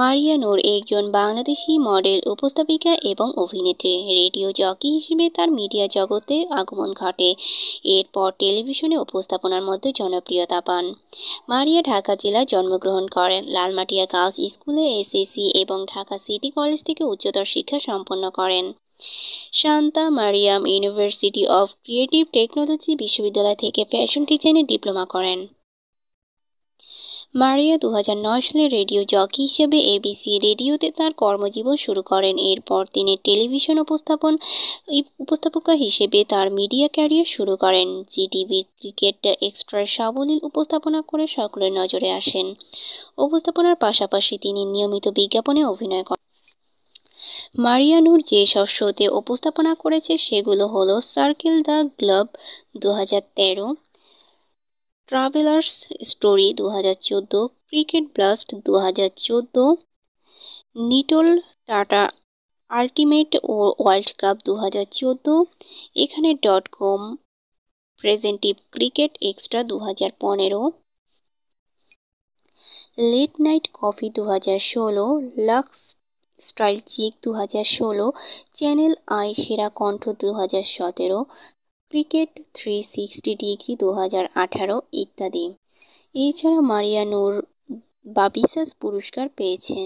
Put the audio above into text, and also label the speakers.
Speaker 1: মারিয়া নূর একজন বাংলাদেশি মডেল উপস্থাপিকা এবং অভিনেত্রী রেডিও জকি হিসেবে তার মিডিয়া জগতে আগমন ঘটে এরপর টেলিভিশনে উপস্থাপনার মধ্যে জনপ্রিয়তা পান মারিয়া ঢাকা জেলায় জন্মগ্রহণ করেন লালমাটিয়া গার্লস স্কুলে এসএসসি এবং ঢাকা সিটি কলেজ থেকে উচ্চতর শিক্ষা সম্পন্ন করেন Shanta Mariam University of Creative Technology বিশ্ববিদ্যালয় থেকে ফ্যাশন ডিজাইনে ডিপ্লোমা করেন মারিয়া দু সালে রেডিও জকি হিসেবে এবিসি রেডিওতে তার কর্মজীবন শুরু করেন এরপর তিনি টেলিভিশন উপস্থাপন উপস্থাপকা হিসেবে তার মিডিয়া ক্যারিয়ার শুরু করেন জি টিভির ক্রিকেট এক্সট্রা সাবলীল উপস্থাপনা করে সকলের নজরে আসেন উপস্থাপনার পাশাপাশি তিনি নিয়মিত বিজ্ঞাপনে অভিনয় করেন মারিয়ানুর যে সব শোতে উপস্থাপনা করেছে সেগুলো হলো সার্কেল দ্য গ্লাব দু হাজার তেরো ট্রাভেলার্স স্টোরি দু হাজার চোদ্দো ক্রিকেট ব্লাস্ট দু হাজার চোদ্দো নিটল টাটা আলটিমেট ও ওয়ার্ল্ড কাপ দু হাজার চোদ্দো এখানে ডট কম প্রেজেন্টিভ ক্রিকেট এক্সট্রা দু হাজার পনেরো লেট নাইট কফি দু হাজার ষোলো লাক্স স্ট্রাইল চিক দু হাজার ষোলো চ্যানেল আই সেরা কণ্ঠ দু হাজার সতেরো ক্রিকেট থ্রি সিক্সটি ডিগ্রি দু হাজার আঠারো ইত্যাদি এছাড়া মারিয়ানোর বাবিসাস পুরস্কার পেয়েছে